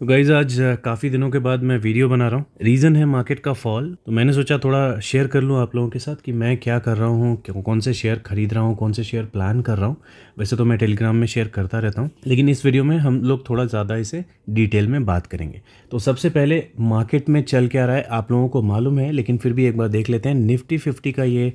तो गाइज़ आज काफ़ी दिनों के बाद मैं वीडियो बना रहा हूँ रीज़न है मार्केट का फॉल तो मैंने सोचा थोड़ा शेयर कर लूँ आप लोगों के साथ कि मैं क्या कर रहा हूँ कौन से शेयर खरीद रहा हूँ कौन से शेयर प्लान कर रहा हूँ वैसे तो मैं टेलीग्राम में शेयर करता रहता हूँ लेकिन इस वीडियो में हम लोग थोड़ा ज़्यादा इसे डिटेल में बात करेंगे तो सबसे पहले मार्केट में चल क्या रहा है आप लोगों को मालूम है लेकिन फिर भी एक बार देख लेते हैं निफ्टी फिफ्टी का ये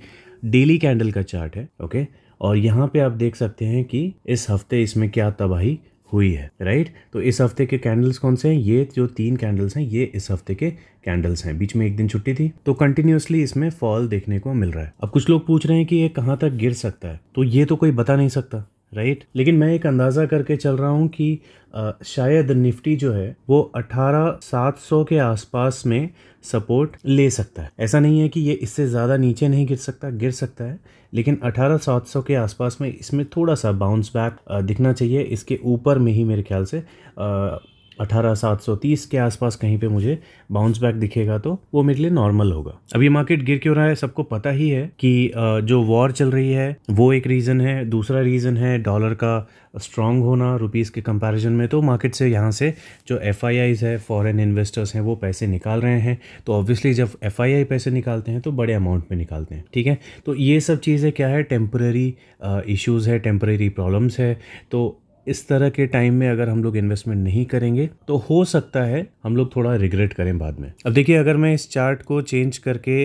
डेली कैंडल का चार्ट है ओके और यहाँ पर आप देख सकते हैं कि इस हफ्ते इसमें क्या तबाही हुई है राइट तो इस हफ्ते के कैंडल्स कौन से हैं ये जो तीन कैंडल्स हैं ये इस हफ्ते के कैंडल्स हैं बीच में एक दिन छुट्टी थी तो कंटिन्यूसली इसमें फॉल देखने को मिल रहा है अब कुछ लोग पूछ रहे हैं कि ये कहाँ तक गिर सकता है तो ये तो कोई बता नहीं सकता राइट right? लेकिन मैं एक अंदाज़ा करके चल रहा हूँ कि आ, शायद निफ्टी जो है वो अठारह सात सौ के आसपास में सपोर्ट ले सकता है ऐसा नहीं है कि ये इससे ज़्यादा नीचे नहीं गिर सकता गिर सकता है लेकिन अठारह सात सौ के आसपास में इसमें थोड़ा सा बाउंस बैक दिखना चाहिए इसके ऊपर में ही मेरे ख्याल से आ, 18,730 के आसपास कहीं पे मुझे बाउंस बैक दिखेगा तो वो मेरे लिए नॉर्मल होगा अब ये मार्केट गिर क्यों रहा है सबको पता ही है कि जो वॉर चल रही है वो एक रीज़न है दूसरा रीज़न है डॉलर का स्ट्रांग होना रुपीज़ के कंपैरिजन में तो मार्केट से यहाँ से जो एफ है फॉरेन इन्वेस्टर्स हैं वो पैसे निकाल रहे हैं तो ऑब्वियसली जब एफ पैसे निकालते हैं तो बड़े अमाउंट में निकालते हैं ठीक है तो ये सब चीज़ें क्या है टेम्प्रेरी इशूज़ है टेम्प्रेरी प्रॉब्लम्स है तो इस तरह के टाइम में अगर हम लोग इन्वेस्टमेंट नहीं करेंगे तो हो सकता है हम लोग थोड़ा रिग्रेट करें बाद में अब देखिए अगर मैं इस चार्ट को चेंज करके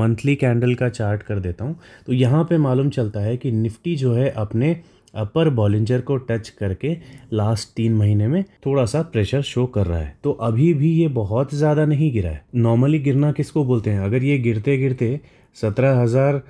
मंथली कैंडल का चार्ट कर देता हूँ तो यहाँ पे मालूम चलता है कि निफ्टी जो है अपने अपर बॉलिंजर को टच करके लास्ट तीन महीने में थोड़ा सा प्रेशर शो कर रहा है तो अभी भी ये बहुत ज़्यादा नहीं गिरा है नॉर्मली गिरना किसको बोलते हैं अगर ये गिरते गिरते सत्रह हज़ार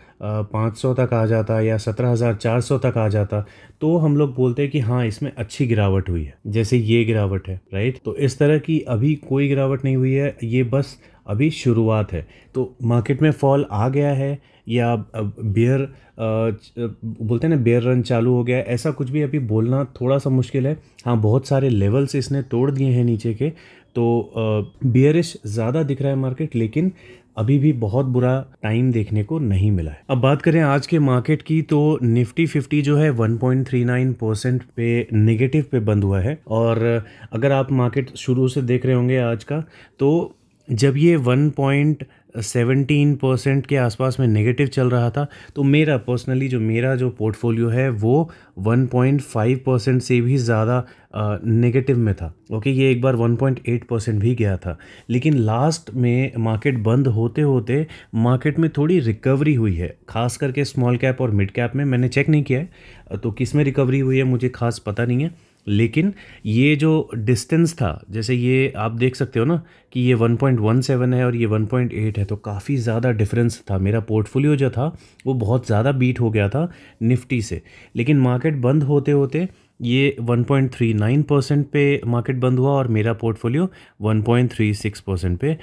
पाँच सौ तक आ जाता या सत्रह हज़ार चार सौ तक आ जाता तो हम लोग बोलते हैं कि हाँ इसमें अच्छी गिरावट हुई है जैसे ये गिरावट है राइट तो इस तरह की अभी कोई गिरावट नहीं हुई है ये बस अभी शुरुआत है तो मार्केट में फॉल आ गया है या बेयर बोलते हैं ना बेयर रन चालू हो गया है ऐसा कुछ भी अभी बोलना थोड़ा सा मुश्किल है हाँ बहुत सारे लेवल्स इसने तोड़ दिए हैं नीचे के तो बियरिश ज़्यादा दिख रहा है मार्केट लेकिन अभी भी बहुत बुरा टाइम देखने को नहीं मिला है अब बात करें आज के मार्केट की तो निफ्टी 50 जो है 1.39 परसेंट पे नेगेटिव पे बंद हुआ है और अगर आप मार्केट शुरू से देख रहे होंगे आज का तो जब ये 1. सेवेंटीन परसेंट के आसपास में नेगेटिव चल रहा था तो मेरा पर्सनली जो मेरा जो पोर्टफोलियो है वो वन पॉइंट फाइव परसेंट से भी ज़्यादा नेगेटिव में था ओके ये एक बार वन पॉइंट एट परसेंट भी गया था लेकिन लास्ट में मार्केट बंद होते होते मार्केट में थोड़ी रिकवरी हुई है खास करके स्मॉल कैप और मिड कैप में मैंने चेक नहीं किया है तो किस में रिकवरी हुई है मुझे खास पता नहीं है लेकिन ये जो डिस्टेंस था जैसे ये आप देख सकते हो ना कि ये 1.17 है और ये 1.8 है तो काफ़ी ज़्यादा डिफरेंस था मेरा पोर्टफोलियो जो था वो बहुत ज़्यादा बीट हो गया था निफ्टी से लेकिन मार्केट बंद होते होते ये 1.39 परसेंट पे मार्केट बंद हुआ और मेरा पोर्टफोलियो 1.36 परसेंट पे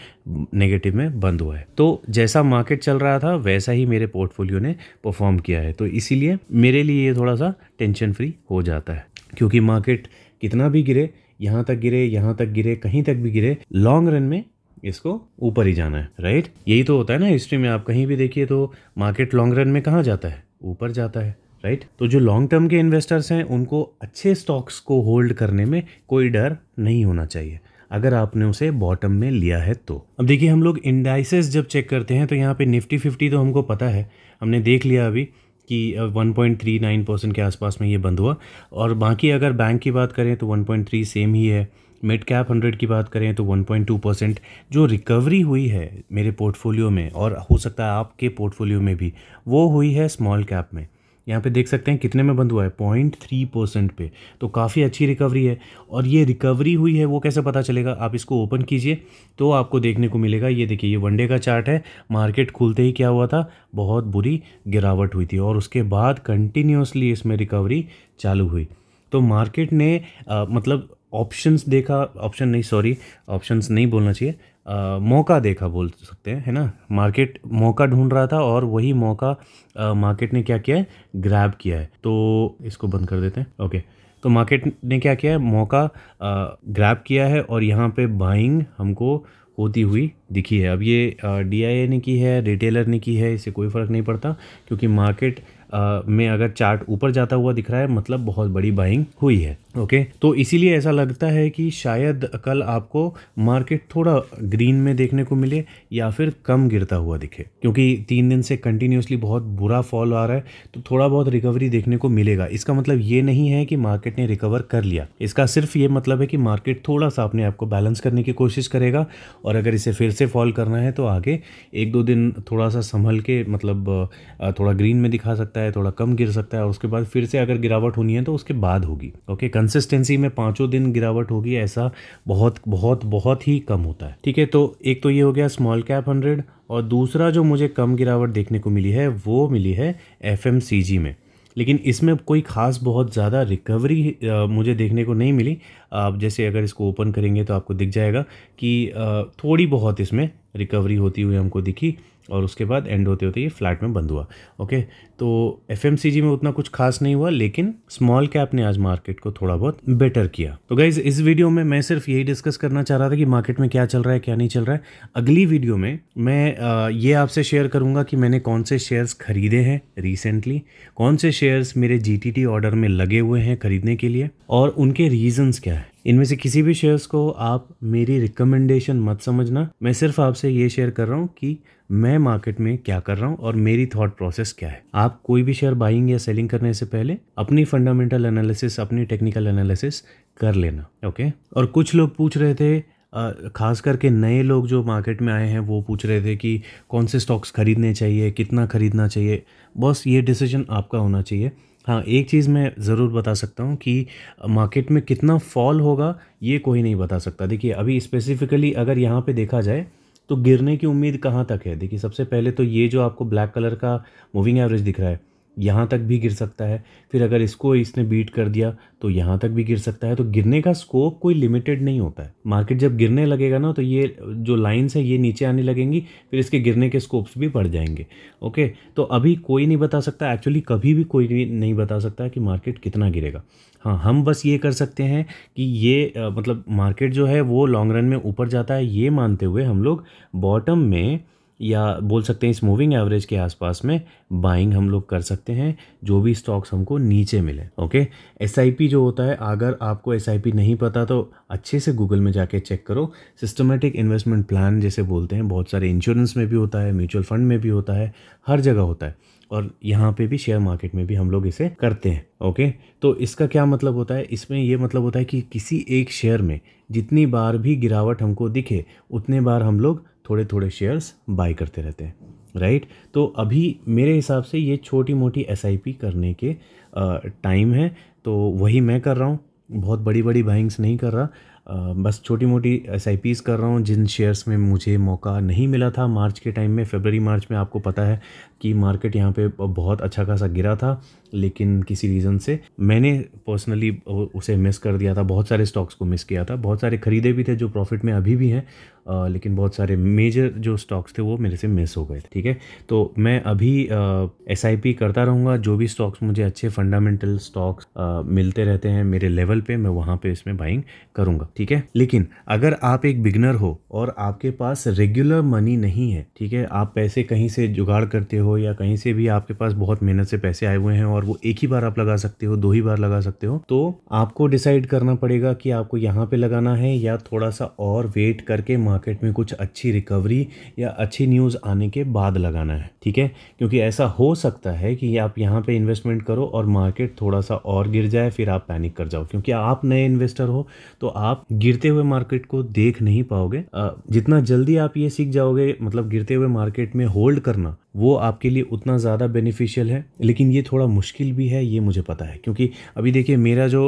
नेगेटिव में बंद हुआ है तो जैसा मार्केट चल रहा था वैसा ही मेरे पोर्टफोलियो ने परफॉर्म किया है तो इसीलिए मेरे लिए ये थोड़ा सा टेंशन फ्री हो जाता है क्योंकि मार्केट कितना भी गिरे यहाँ तक गिरे यहाँ तक गिरे कहीं तक भी गिरे लॉन्ग रन में इसको ऊपर ही जाना है राइट यही तो होता है ना हिस्ट्री में आप कहीं भी देखिए तो मार्केट लॉन्ग रन में कहाँ जाता है ऊपर जाता है राइट तो जो लॉन्ग टर्म के इन्वेस्टर्स हैं उनको अच्छे स्टॉक्स को होल्ड करने में कोई डर नहीं होना चाहिए अगर आपने उसे बॉटम में लिया है तो अब देखिए हम लोग इंडाइसेस जब चेक करते हैं तो यहाँ पे निफ्टी फिफ्टी तो हमको पता है हमने देख लिया अभी कि 1.39 परसेंट के आसपास में ये बंद हुआ और बाकी अगर बैंक की बात करें तो 1.3 सेम ही है मिड कैप हंड्रेड की बात करें तो 1.2 परसेंट जो रिकवरी हुई है मेरे पोर्टफोलियो में और हो सकता है आपके पोर्टफोलियो में भी वो हुई है स्मॉल कैप में यहाँ पे देख सकते हैं कितने में बंद हुआ है पॉइंट थ्री परसेंट पे तो काफ़ी अच्छी रिकवरी है और ये रिकवरी हुई है वो कैसे पता चलेगा आप इसको ओपन कीजिए तो आपको देखने को मिलेगा ये देखिए ये वनडे का चार्ट है मार्केट खुलते ही क्या हुआ था बहुत बुरी गिरावट हुई थी और उसके बाद कंटिन्यूसली इसमें रिकवरी चालू हुई तो मार्केट ने आ, मतलब ऑप्शंस देखा ऑप्शन नहीं सॉरी ऑप्शंस नहीं बोलना चाहिए मौका देखा बोल सकते हैं है ना मार्केट मौका ढूंढ रहा था और वही मौका मार्केट ने क्या किया है ग्रैब किया है तो इसको बंद कर देते हैं ओके तो मार्केट ने क्या किया है मौका ग्रैब किया है और यहाँ पे बाइंग हमको होती हुई दिखी है अब ये डी ने की है रिटेलर ने की है इससे कोई फ़र्क नहीं पड़ता क्योंकि मार्केट में अगर चार्ट ऊपर जाता हुआ दिख रहा है मतलब बहुत बड़ी बाइंग हुई है ओके तो इसीलिए ऐसा लगता है कि शायद कल आपको मार्केट थोड़ा ग्रीन में देखने को मिले या फिर कम गिरता हुआ दिखे क्योंकि तीन दिन से कंटिन्यूसली बहुत बुरा फॉल आ रहा है तो थोड़ा बहुत रिकवरी देखने को मिलेगा इसका मतलब ये नहीं है कि मार्केट ने रिकवर कर लिया इसका सिर्फ ये मतलब है कि मार्केट थोड़ा सा अपने आप को बैलेंस करने की कोशिश करेगा और अगर इसे फिर से फॉल करना है तो आगे एक दो दिन थोड़ा सा संभल के मतलब थोड़ा ग्रीन में दिखा सकता है सकता है थोड़ा कम गिर सकता है और उसके बाद फिर से अगर गिरावट होनी है तो उसके बाद होगी ओके कंसिस्टेंसी में पाँचों दिन गिरावट होगी ऐसा बहुत बहुत बहुत ही कम होता है ठीक है तो एक तो ये हो गया स्मॉल कैप हंड्रेड और दूसरा जो मुझे कम गिरावट देखने को मिली है वो मिली है एफ में लेकिन इसमें कोई ख़ास बहुत ज़्यादा रिकवरी मुझे देखने को नहीं मिली आप जैसे अगर इसको ओपन करेंगे तो आपको दिख जाएगा कि थोड़ी बहुत इसमें रिकवरी होती हुई हमको दिखी और उसके बाद एंड होते होते ये फ्लैट में बंद हुआ ओके तो एफ में उतना कुछ खास नहीं हुआ लेकिन स्मॉल कैप ने आज मार्केट को थोड़ा बहुत बेटर किया तो गाइज इस वीडियो में मैं सिर्फ यही डिस्कस करना चाह रहा था कि मार्केट में क्या चल रहा है क्या नहीं चल रहा है अगली वीडियो में मैं ये आपसे शेयर करूंगा कि मैंने कौन से शेयर्स खरीदे हैं रिसेंटली कौन से शेयर्स मेरे जी ऑर्डर में लगे हुए हैं खरीदने के लिए और उनके रीजन्स क्या है इनमें से किसी भी शेयर्स को आप मेरी रिकमेंडेशन मत समझना मैं सिर्फ आपसे ये शेयर कर रहा हूँ कि मैं मार्केट में क्या कर रहा हूँ और मेरी थॉट प्रोसेस क्या है आप कोई भी शेयर बाइंग या सेलिंग करने से पहले अपनी फंडामेंटल एनालिसिस अपनी टेक्निकल एनालिसिस कर लेना ओके और कुछ लोग पूछ रहे थे ख़ास करके नए लोग जो मार्केट में आए हैं वो पूछ रहे थे कि कौन से स्टॉक्स खरीदने चाहिए कितना खरीदना चाहिए बस ये डिसीजन आपका होना चाहिए हाँ एक चीज़ मैं ज़रूर बता सकता हूँ कि मार्केट में कितना फॉल होगा ये कोई नहीं बता सकता देखिए अभी स्पेसिफिकली अगर यहाँ पे देखा जाए तो गिरने की उम्मीद कहाँ तक है देखिए सबसे पहले तो ये जो आपको ब्लैक कलर का मूविंग एवरेज दिख रहा है यहाँ तक भी गिर सकता है फिर अगर इसको इसने बीट कर दिया तो यहाँ तक भी गिर सकता है तो गिरने का स्कोप कोई लिमिटेड नहीं होता है मार्केट जब गिरने लगेगा ना तो ये जो लाइन्स है ये नीचे आने लगेंगी फिर इसके गिरने के स्कोप्स भी बढ़ जाएंगे ओके तो अभी कोई नहीं बता सकता एक्चुअली कभी भी कोई भी नहीं बता सकता कि मार्केट कितना गिरेगा हाँ हम बस ये कर सकते हैं कि ये मतलब मार्केट जो है वो लॉन्ग रन में ऊपर जाता है ये मानते हुए हम लोग बॉटम में या बोल सकते हैं इस मूविंग एवरेज के आसपास में बाइंग हम लोग कर सकते हैं जो भी स्टॉक्स हमको नीचे मिले ओके एस जो होता है अगर आपको एस नहीं पता तो अच्छे से गूगल में जाके चेक करो सिस्टमेटिक इन्वेस्टमेंट प्लान जैसे बोलते हैं बहुत सारे इंश्योरेंस में भी होता है म्यूचुअल फंड में भी होता है हर जगह होता है और यहाँ पे भी शेयर मार्केट में भी हम लोग इसे करते हैं ओके तो इसका क्या मतलब होता है इसमें ये मतलब होता है कि किसी एक शेयर में जितनी बार भी गिरावट हमको दिखे उतने बार हम लोग थोड़े थोड़े शेयर्स बाय करते रहते हैं राइट तो अभी मेरे हिसाब से ये छोटी मोटी एस करने के टाइम है तो वही मैं कर रहा हूँ बहुत बड़ी बड़ी बाइंग्स नहीं कर रहा बस छोटी मोटी एस कर रहा हूँ जिन शेयर्स में मुझे मौका नहीं मिला था मार्च के टाइम में फेबररी मार्च में आपको पता है कि मार्केट यहाँ पे बहुत अच्छा खासा गिरा था लेकिन किसी रीज़न से मैंने पर्सनली उसे मिस कर दिया था बहुत सारे स्टॉक्स को मिस किया था बहुत सारे ख़रीदे भी थे जो प्रॉफिट में अभी भी हैं लेकिन बहुत सारे मेजर जो स्टॉक्स थे वो मेरे से मिस हो गए थे ठीक है तो मैं अभी एस करता रहूँगा जो भी स्टॉक्स मुझे अच्छे फंडामेंटल स्टॉक्स मिलते रहते हैं मेरे लेवल पे मैं वहाँ पे इसमें बाइंग करूँगा ठीक है लेकिन अगर आप एक बिगनर हो और आपके पास रेगुलर मनी नहीं है ठीक है आप पैसे कहीं से जुगाड़ करते हो या कहीं से भी आपके पास बहुत मेहनत से पैसे आए हुए हैं और और वो एक ही बार आप लगा सकते हो दो ही बार लगा सकते हो तो आपको डिसाइड करना पड़ेगा कि आपको यहाँ पे लगाना है या थोड़ा सा और वेट करके मार्केट में कुछ अच्छी रिकवरी या अच्छी न्यूज़ आने के बाद लगाना है ठीक है क्योंकि ऐसा हो सकता है कि आप यहाँ पे इन्वेस्टमेंट करो और मार्केट थोड़ा सा और गिर जाए फिर आप पैनिक कर जाओ क्योंकि आप नए इन्वेस्टर हो तो आप गिरते हुए मार्केट को देख नहीं पाओगे जितना जल्दी आप ये सीख जाओगे मतलब गिरते हुए मार्केट में होल्ड करना वो आपके लिए उतना ज़्यादा बेनिफिशियल है लेकिन ये थोड़ा मुश्किल भी है ये मुझे पता है क्योंकि अभी देखिए मेरा जो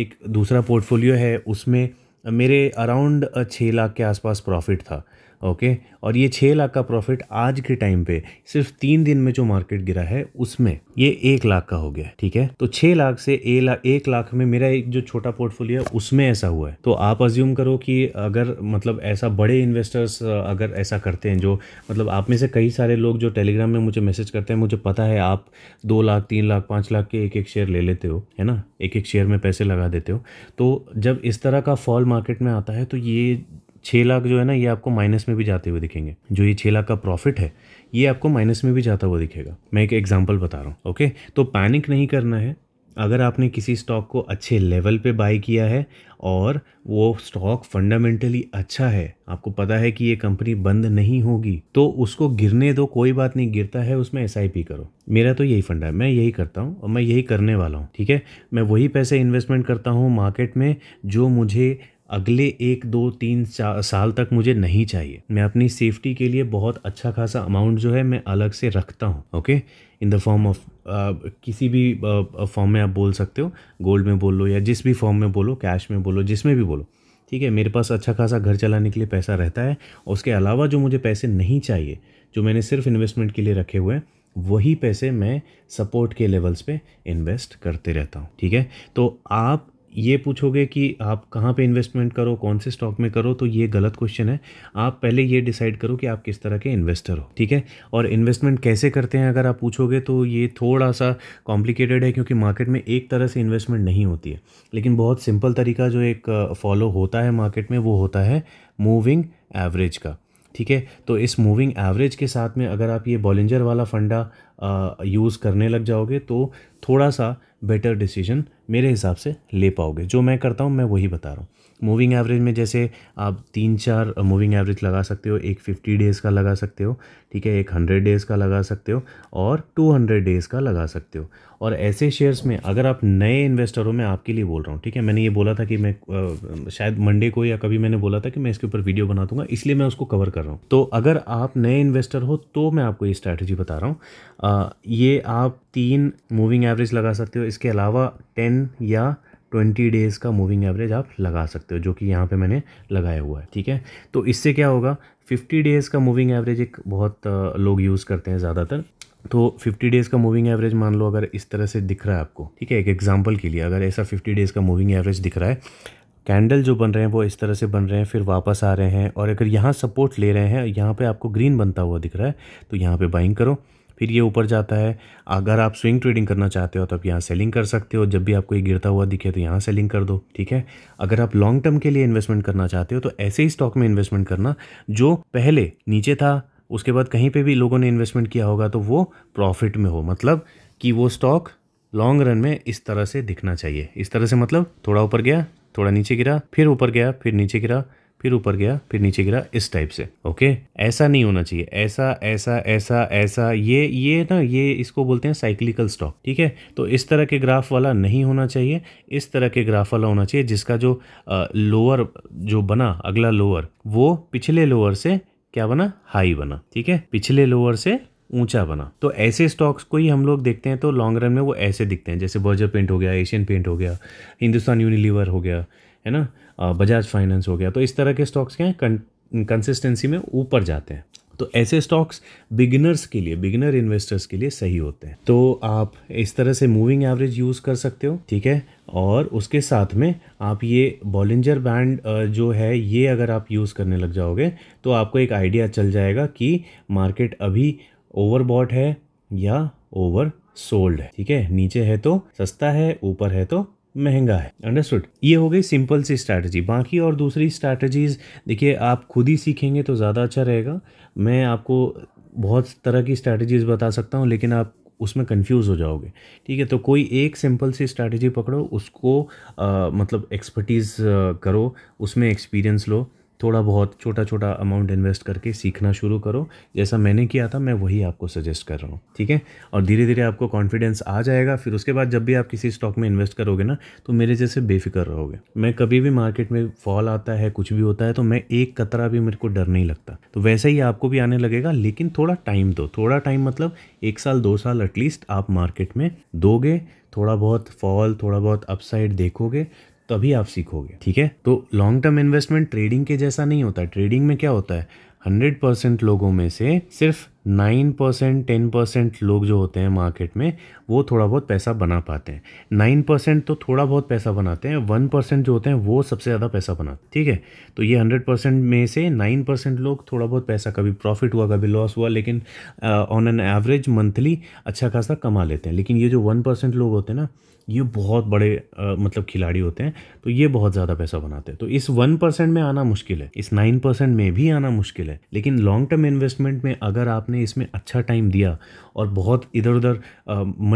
एक दूसरा पोर्टफोलियो है उसमें मेरे अराउंड छः लाख के आसपास प्रॉफिट था ओके और ये छः लाख का प्रॉफिट आज के टाइम पे सिर्फ तीन दिन में जो मार्केट गिरा है उसमें ये एक लाख का हो गया ठीक है तो छः लाख से ए ला, एक लाख में मेरा एक जो छोटा पोर्टफोलियो है उसमें ऐसा हुआ है तो आप अज्यूम करो कि अगर मतलब ऐसा बड़े इन्वेस्टर्स अगर ऐसा करते हैं जो मतलब आप में से कई सारे लोग जो टेलीग्राम में मुझे मैसेज करते हैं मुझे पता है आप दो लाख तीन लाख पाँच लाख के एक एक शेयर ले लेते हो है ना एक एक शेयर में पैसे लगा देते हो तो जब इस तरह का फॉल मार्केट में आता है तो ये छः लाख जो है ना ये आपको माइनस में भी जाते हुए दिखेंगे जो ये छः लाख का प्रॉफिट है ये आपको माइनस में भी जाता हुआ दिखेगा मैं एक एग्जाम्पल बता रहा हूँ ओके तो पैनिक नहीं करना है अगर आपने किसी स्टॉक को अच्छे लेवल पे बाई किया है और वो स्टॉक फंडामेंटली अच्छा है आपको पता है कि ये कंपनी बंद नहीं होगी तो उसको गिरने दो कोई बात नहीं गिरता है उसमें एस करो मेरा तो यही फंडा है मैं यही करता हूँ और मैं यही करने वाला हूँ ठीक है मैं वही पैसे इन्वेस्टमेंट करता हूँ मार्केट में जो मुझे अगले एक दो तीन चा साल तक मुझे नहीं चाहिए मैं अपनी सेफ्टी के लिए बहुत अच्छा खासा अमाउंट जो है मैं अलग से रखता हूँ okay in the form of किसी भी फॉर्म uh, में आप बोल सकते हो गोल्ड में बोल लो या जिस भी फॉर्म में बोलो कैश में बोलो जिसमें भी बोलो ठीक है मेरे पास अच्छा खासा घर चलाने के लिए पैसा रहता है और उसके अलावा जो मुझे पैसे नहीं चाहिए जो मैंने सिर्फ इन्वेस्टमेंट के लिए रखे हुए हैं वही पैसे मैं सपोर्ट के लेवल्स पे इन्वेस्ट करते रहता हूँ ठीक है तो आप ये पूछोगे कि आप कहाँ पे इन्वेस्टमेंट करो कौन से स्टॉक में करो तो ये गलत क्वेश्चन है आप पहले ये डिसाइड करो कि आप किस तरह के इन्वेस्टर हो ठीक है और इन्वेस्टमेंट कैसे करते हैं अगर आप पूछोगे तो ये थोड़ा सा कॉम्प्लिकेटेड है क्योंकि मार्केट में एक तरह से इन्वेस्टमेंट नहीं होती है लेकिन बहुत सिंपल तरीका जो एक फॉलो होता है मार्केट में वो होता है मूविंग एवरेज का ठीक है तो इस मूविंग एवरेज के साथ में अगर आप ये बॉलिंजर वाला फंडा यूज़ करने लग जाओगे तो थोड़ा सा बेटर डिसीजन मेरे हिसाब से ले पाओगे जो मैं करता हूँ मैं वही बता रहा हूँ मूविंग एवरेज में जैसे आप तीन चार मूविंग uh, एवरेज लगा सकते हो एक फिफ्टी डेज़ का लगा सकते हो ठीक है एक हंड्रेड डेज़ का लगा सकते हो और टू हंड्रेड डेज़ का लगा सकते हो और ऐसे शेयर्स में अगर आप नए इन्वेस्टर हो मैं आपके लिए बोल रहा हूँ ठीक है मैंने ये बोला था कि मैं आ, uh, शायद मंडे को या कभी मैंने बोला था कि मैं इसके ऊपर वीडियो बना दूंगा इसलिए मैं उसको कवर कर रहा हूँ तो अगर आप नए इन्वेस्टर हो तो मैं आपको ये स्ट्रैटेजी बता रहा हूँ uh, ये आप तीन मूविंग एवरेज लगा सकते हो इसके अलावा टेन या ट्वेंटी डेज़ का मूविंग एवरेज आप लगा सकते हो जो कि यहाँ पे मैंने लगाया हुआ है ठीक है तो इससे क्या होगा फिफ्टी डेज़ का मूविंग एवरेज एक बहुत लोग यूज़ करते हैं ज़्यादातर तो फिफ्टी डेज़ का मूविंग एवरेज मान लो अगर इस तरह से दिख रहा है आपको ठीक है एक एग्ज़ाम्पल के लिए अगर ऐसा फ़िफ्टी डेज़ का मूविंग एवरेज दिख रहा है कैंडल जो बन रहे हैं वो इस तरह से बन रहे हैं फिर वापस आ रहे हैं और अगर यहाँ सपोर्ट ले रहे हैं यहाँ पे आपको ग्रीन बनता हुआ दिख रहा है तो यहाँ पे बाइंग करो फिर ये ऊपर जाता है अगर आप स्विंग ट्रेडिंग करना चाहते हो तो आप यहाँ सेलिंग कर सकते हो जब भी आपको ये गिरता हुआ दिखे तो यहाँ सेलिंग कर दो ठीक है अगर आप लॉन्ग टर्म के लिए इन्वेस्टमेंट करना चाहते हो तो ऐसे ही स्टॉक में इन्वेस्टमेंट करना जो पहले नीचे था उसके बाद कहीं पर भी लोगों ने इन्वेस्टमेंट किया होगा तो वो प्रॉफिट में हो मतलब कि वो स्टॉक लॉन्ग रन में इस तरह से दिखना चाहिए इस तरह से मतलब थोड़ा ऊपर गया थोड़ा नीचे गिरा फिर ऊपर गया फिर नीचे गिरा फिर ऊपर गया फिर नीचे गिरा इस टाइप से ओके ऐसा नहीं होना चाहिए ऐसा ऐसा ऐसा ऐसा ये ये ना ये इसको बोलते हैं साइक्लिकल स्टॉक ठीक है तो इस तरह के ग्राफ वाला नहीं होना चाहिए इस तरह के ग्राफ वाला होना चाहिए जिसका जो लोअर जो बना अगला लोअर वो पिछले लोअर से क्या बना हाई बना ठीक है पिछले लोअर से ऊंचा बना तो ऐसे स्टॉक्स को ही हम लोग देखते हैं तो लॉन्ग रन में वो ऐसे दिखते हैं जैसे बर्जर पेंट हो गया एशियन पेंट हो गया हिंदुस्तान यूनिलीवर हो गया है ना बजाज फाइनेंस हो गया तो इस तरह के स्टॉक्स क्या हैं कंसिस्टेंसी में ऊपर जाते हैं तो ऐसे स्टॉक्स बिगिनर्स के लिए बिगिनर इन्वेस्टर्स के लिए सही होते हैं तो आप इस तरह से मूविंग एवरेज यूज़ कर सकते हो ठीक है और उसके साथ में आप ये बॉलिंजर बैंड जो है ये अगर आप यूज़ करने लग जाओगे तो आपको एक आइडिया चल जाएगा कि मार्केट अभी ओवरबॉट है या ओवर सोल्ड है ठीक है नीचे है तो सस्ता है ऊपर है तो महंगा है अंडरस्टूड ये हो गई सिंपल सी स्ट्रैटेजी बाकी और दूसरी स्ट्रैटेजीज़ देखिए आप खुद ही सीखेंगे तो ज़्यादा अच्छा रहेगा मैं आपको बहुत तरह की स्ट्रैटेजीज़ बता सकता हूँ लेकिन आप उसमें कंफ्यूज हो जाओगे ठीक है तो कोई एक सिंपल सी स्ट्रैटेजी पकड़ो उसको आ, मतलब एक्सपर्टीज़ करो उसमें एक्सपीरियंस लो थोड़ा बहुत छोटा छोटा अमाउंट इन्वेस्ट करके सीखना शुरू करो जैसा मैंने किया था मैं वही आपको सजेस्ट कर रहा हूँ ठीक है और धीरे धीरे आपको कॉन्फिडेंस आ जाएगा फिर उसके बाद जब भी आप किसी स्टॉक में इन्वेस्ट करोगे ना तो मेरे जैसे बेफिक्र रहोगे मैं कभी भी मार्केट में फॉल आता है कुछ भी होता है तो मैं एक कतरा भी मेरे को डर नहीं लगता तो वैसे ही आपको भी आने लगेगा लेकिन थोड़ा टाइम दो थोड़ा टाइम मतलब एक साल दो साल एटलीस्ट आप मार्केट में दोगे थोड़ा बहुत फॉल थोड़ा बहुत अपसाइड देखोगे तभी आप सीखोगे ठीक है तो लॉन्ग टर्म इन्वेस्टमेंट ट्रेडिंग के जैसा नहीं होता ट्रेडिंग में क्या होता है हंड्रेड परसेंट लोगों में से सिर्फ नाइन परसेंट टेन परसेंट लोग जो होते हैं मार्केट में वो थोड़ा बहुत पैसा बना पाते हैं नाइन परसेंट तो थोड़ा बहुत पैसा बनाते हैं वन परसेंट जो होते हैं वो सबसे ज़्यादा पैसा बनाते हैं ठीक है तो ये हंड्रेड परसेंट में से नाइन परसेंट लोग थोड़ा बहुत पैसा कभी प्रॉफिट हुआ कभी लॉस हुआ लेकिन ऑन एन एवरेज मंथली अच्छा खासा कमा लेते हैं लेकिन ये जो वन परसेंट लोग होते हैं ना ये बहुत बड़े आ, मतलब खिलाड़ी होते हैं तो ये बहुत ज़्यादा पैसा बनाते हैं तो इस वन परसेंट में आना मुश्किल है इस नाइन परसेंट में भी आना मुश्किल है लेकिन लॉन्ग टर्म इन्वेस्टमेंट में अगर आपने इसमें अच्छा टाइम दिया और बहुत इधर उधर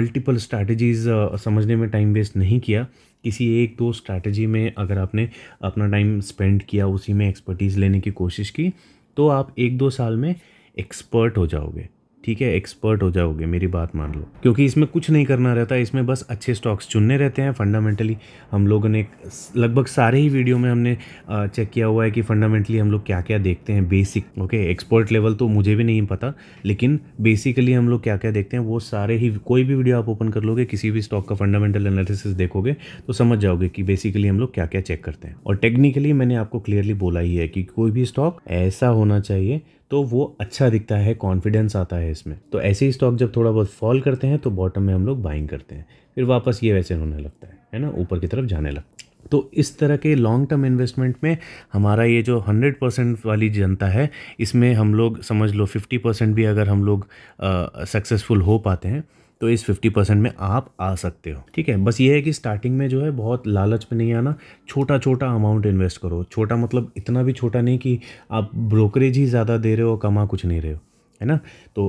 मल्टीपल स्ट्रैटेजीज़ uh, समझने में टाइम वेस्ट नहीं किया किसी एक दो स्ट्रैटेजी में अगर आपने अपना टाइम स्पेंड किया उसी में एक्सपर्टीज़ लेने की कोशिश की तो आप एक दो साल में एक्सपर्ट हो जाओगे ठीक है एक्सपर्ट हो जाओगे मेरी बात मान लो क्योंकि इसमें कुछ नहीं करना रहता इसमें बस अच्छे स्टॉक्स चुनने रहते हैं फंडामेंटली हम लोगों ने लगभग सारे ही वीडियो में हमने चेक किया हुआ है कि फंडामेंटली हम लोग क्या क्या देखते हैं बेसिक ओके एक्सपर्ट लेवल तो मुझे भी नहीं पता लेकिन बेसिकली हम लोग क्या क्या देखते हैं वो सारे ही कोई भी वीडियो आप ओपन कर लोगे किसी भी स्टॉक का फंडामेंटल एनालिसिस देखोगे तो समझ जाओगे कि बेसिकली हम लोग क्या क्या चेक करते हैं और टेक्निकली मैंने आपको क्लियरली बोला ही है कि कोई भी स्टॉक ऐसा होना चाहिए तो वो अच्छा दिखता है कॉन्फिडेंस आता है इसमें तो ऐसे ही स्टॉक जब थोड़ा बहुत फॉल करते हैं तो बॉटम में हम लोग बाइंग करते हैं फिर वापस ये वैसे होने लगता है है ना ऊपर की तरफ जाने लगता है तो इस तरह के लॉन्ग टर्म इन्वेस्टमेंट में हमारा ये जो 100 परसेंट वाली जनता है इसमें हम लोग समझ लो 50 परसेंट भी अगर हम लोग सक्सेसफुल हो पाते हैं तो इस फिफ्टी परसेंट में आप आ सकते हो ठीक है बस ये है कि स्टार्टिंग में जो है बहुत लालच में नहीं आना छोटा छोटा अमाउंट इन्वेस्ट करो छोटा मतलब इतना भी छोटा नहीं कि आप ब्रोकरेज ही ज़्यादा दे रहे हो कमा कुछ नहीं रहे हो है ना तो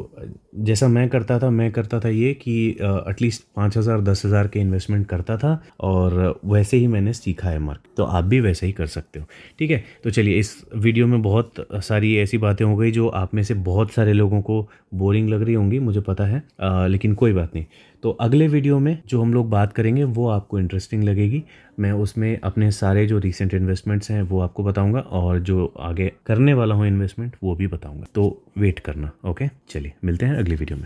जैसा मैं करता था मैं करता था ये कि एटलीस्ट पाँच हज़ार दस हज़ार के इन्वेस्टमेंट करता था और वैसे ही मैंने सीखा है मार्केट तो आप भी वैसे ही कर सकते हो ठीक है तो चलिए इस वीडियो में बहुत सारी ऐसी बातें हो गई जो आप में से बहुत सारे लोगों को बोरिंग लग रही होंगी मुझे पता है आ, लेकिन कोई बात नहीं तो अगले वीडियो में जो हम लोग बात करेंगे वो आपको इंटरेस्टिंग लगेगी मैं उसमें अपने सारे जो रिसेंट इन्वेस्टमेंट्स हैं वो आपको बताऊंगा और जो आगे करने वाला हूँ इन्वेस्टमेंट वो भी बताऊंगा तो वेट करना ओके चलिए मिलते हैं अगली वीडियो में